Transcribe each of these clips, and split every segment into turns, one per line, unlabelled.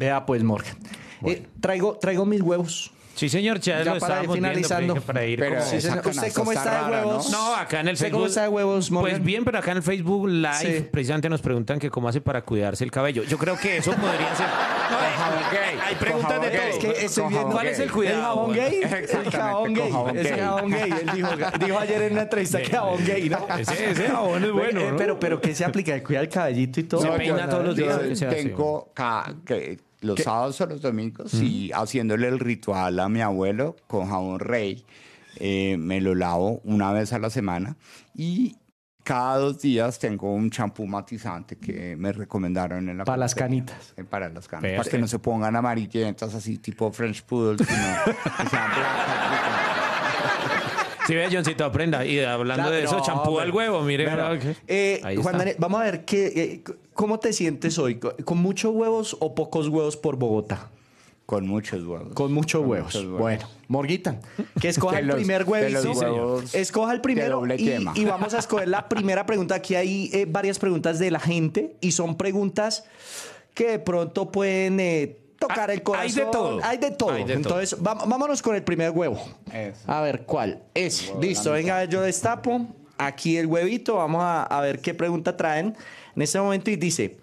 Vea pues, Morgan. Eh, traigo, mis huevos. Sí, señor, ya, lo para finalizando. para ir pero sí, ¿Usted cómo está, de huevos? ¿no? acá en el Facebook. ¿Cómo está de huevos, pues Morgan? Pues bien, pero acá en el Facebook Live precisamente nos preguntan que cómo hace para cuidarse el cabello. Yo creo que eso podría ser. No, hay, hay preguntas de todo. Es que estoy ¿Cuál es el cuidado? ¿El jabón gay? El jabón gay. Es jabón gay. Él dijo, dijo ayer en una entrevista que jabón gay, ¿no? Ese, jabón es bueno. Eh, pero, pero, ¿qué se aplica? el cuidado del cabellito y todo? Se peina todos los días. Tengo
los sábados o los domingos y haciéndole el ritual a mi abuelo con jabón rey. Eh, me lo lavo una vez a la semana y cada dos días tengo un champú matizante que me recomendaron en la para las canitas eh, para las canitas para que no se pongan amarillentas así tipo French poodle sino
Sí, ve, Johncito, aprenda. Y hablando de eso, champú al huevo, mire. Ah, eh, Juan vamos a ver, qué, eh, ¿cómo te sientes hoy? ¿Con muchos huevos o pocos huevos por Bogotá? Con muchos huevos. Con muchos huevos. Bueno, Morguita, que escoja el primer huevito. escoja el primero y, y, vamos a escoger la primera pregunta. Aquí hay eh, varias preguntas de la gente y son preguntas que de pronto pueden tocar ah, el corazón. Hay de todo. Hay de todo. Entonces, vámonos con el primer huevo. A ver, ¿cuál? Es. Listo, venga, yo destapo. Aquí el huevito. Vamos a, ver qué pregunta traen en este momento. Y dice: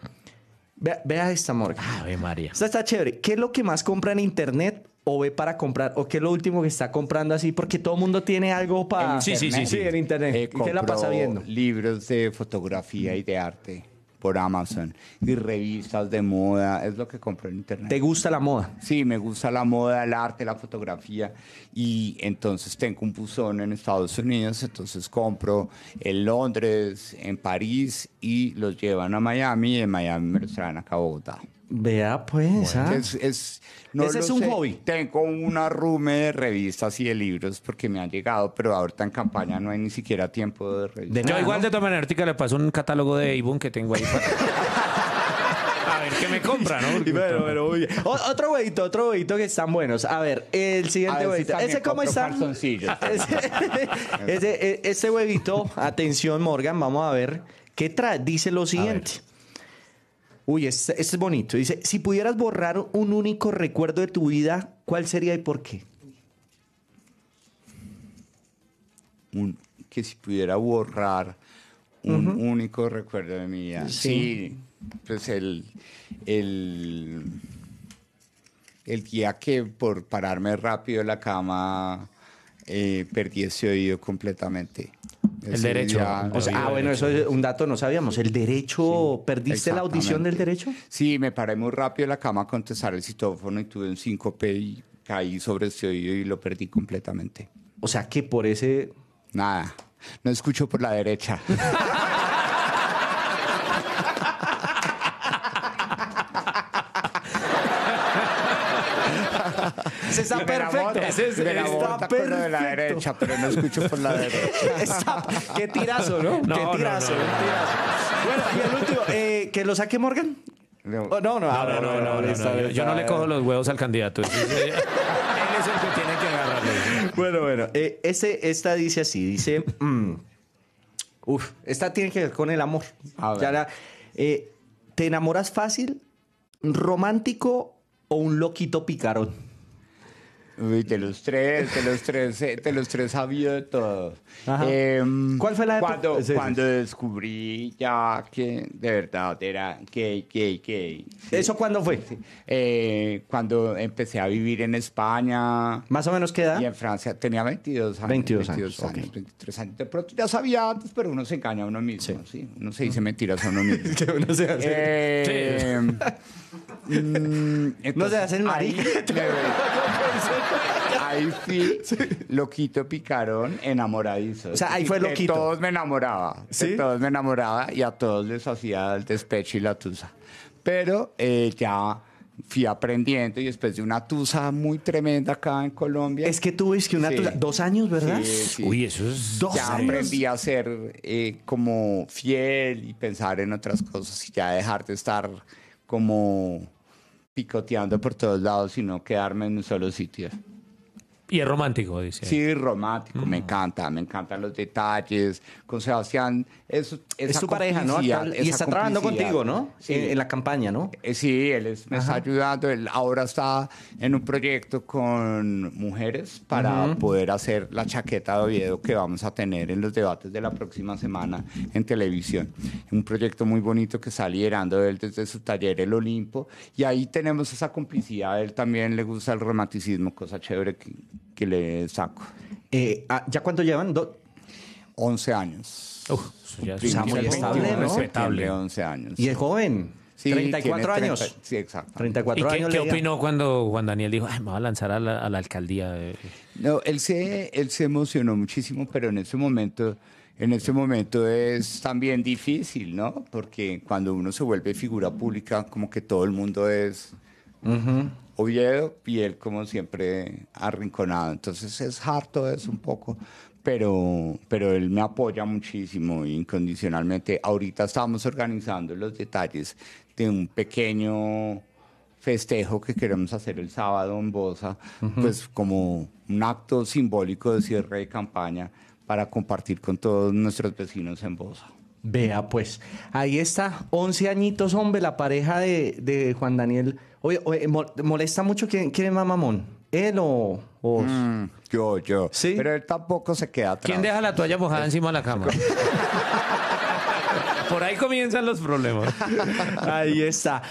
Vea, esta esta, morga. Ave María. está chévere. ¿Qué es lo que más compra en Internet o ve para comprar, o qué es lo último que está comprando así, porque todo el mundo tiene algo para... Sí, sí, sí, sí, en internet. Eh, ¿Qué la pasa viendo?
Libros de fotografía y de arte por Amazon y revistas de moda, es lo que compro en internet. ¿Te gusta la moda? Sí, me gusta la moda, el arte, la fotografía y entonces tengo un buzón en Estados Unidos, entonces compro en Londres, en París y los llevan a Miami y en Miami me los traen acá a Bogotá. Vea, pues. ¿ah? es, Ese es un hobby. Tengo una rume de revistas y de libros porque me han llegado, pero ahorita en campaña no hay ni siquiera tiempo de revistas. Yo, igual, de todas
le paso un catálogo de ebook que tengo ahí para. a ver, ¿qué me compra, ¿no? otro huevito, otro huevito que están buenos. A ver, el siguiente huevito. ¿Ese cómo está? ese, e, ese huevito, atención, Morgan, vamos a ver qué trae. Dice lo siguiente. Uy, este, es bonito. Dice, si pudieras borrar un único recuerdo de tu vida, ¿cuál sería y por qué?
que si pudiera borrar un único recuerdo de mi vida. Sí, pues el, el, día que por pararme rápido en la cama eh, perdí ese oído completamente. El derecho. ah, bueno, eso es un dato, no sabíamos. ¿El derecho? ¿Perdiste la audición del derecho? Sí, me paré muy rápido en la cama a contestar el citófono y tuve un síncope y caí sobre ese oído y lo perdí completamente. O sea que por ese... Nada, no escucho por la derecha. ese está perfecto. Ese es, está perfecto. de la derecha, pero no escucho por la derecha.
qué tirazo, ¿no? qué tirazo, qué Bueno, y el último, eh, que lo saque Morgan. No, no, no, yo no le cojo los huevos al candidato. Él es el que tiene que agarrarlo. Bueno, bueno, eh, esta dice así, dice, mm, uf, esta tiene que ver con el amor. Eh, ¿Te enamoras fácil, romántico o un loquito picarón? Uy, de los
tres, de los tres, eh, de te los tres de todo. Eh, ¿Cuál fue la época? Cuando, descubrí ya que de verdad era gay, gay, gay. ¿Eso cuándo fue? Eh, cuando empecé a vivir en España. ¿Más o menos qué edad? Y en Francia. Tenía 22 años. 22, años, 23 años. De pronto ya sabía antes, pero uno se engaña a uno mismo. Sí. ¿sí? Uno se dice mentiras a uno mismo. que uno se hace... entonces, eh, mm, no se hacen Ahí sí, loquito picarón, enamoradizo. O sea, ahí fue loquito. todos me enamoraba. todos me enamoraba y a todos les hacía el despecho y la tusa. Pero eh, ya fui aprendiendo y después de una tusa muy tremenda acá en Colombia. Es que tuviste que una tusa, dos años, ¿verdad? Uy, eso es dos ya aprendí a ser eh, como fiel y pensar en otras cosas y ya dejar de estar como picoteando por todos lados y no quedarme en un solo sitio. Y es romántico, dice. Sí, romántico, me encanta, me encantan los detalles. Con Sebastián, es, su pareja, ¿no? Y está trabajando contigo, ¿no? En, la campaña, ¿no? Eh, sí, él es, me está ayudando. Él ahora está en un proyecto con mujeres para poder hacer la chaqueta de Oviedo que vamos a tener en los debates de la próxima semana en televisión. Un proyecto muy bonito que está liderando él desde su taller El Olimpo. Y ahí tenemos esa complicidad. él también le gusta el romanticismo, cosa chévere que que le saco. Eh, ah, ¿Ya cuánto llevan? Do 11 años. Uf, ya es muy estable, ¿no? respetable. 11 años. ¿Y es joven? Sí, 34 años. sí, exacto. 34 ¿Y años. ¿Qué, ¿qué opinó
cuando Juan Daniel dijo, Ay, me va a lanzar a
la, alcaldía? No, él se, él se emocionó muchísimo, pero en ese momento, en ese momento es también difícil, ¿no? Porque cuando uno se vuelve figura pública, como que todo el mundo es. Oviedo y él como siempre arrinconado. Entonces es harto eso un poco, pero, pero él me apoya muchísimo incondicionalmente. Ahorita estamos organizando los detalles de un pequeño festejo que queremos hacer el sábado en Bosa, pues como un acto simbólico de cierre de campaña para compartir con todos nuestros vecinos en Bosa.
Vea, pues, ahí está, 11 añitos, hombre, la pareja de, Juan Daniel. Oye, molesta mucho quién, es él o mm, yo, yo. ¿Sí? Pero él tampoco se queda atrás. ¿Quién deja la toalla mojada encima de la cama? Por ahí comienzan los problemas. ahí está.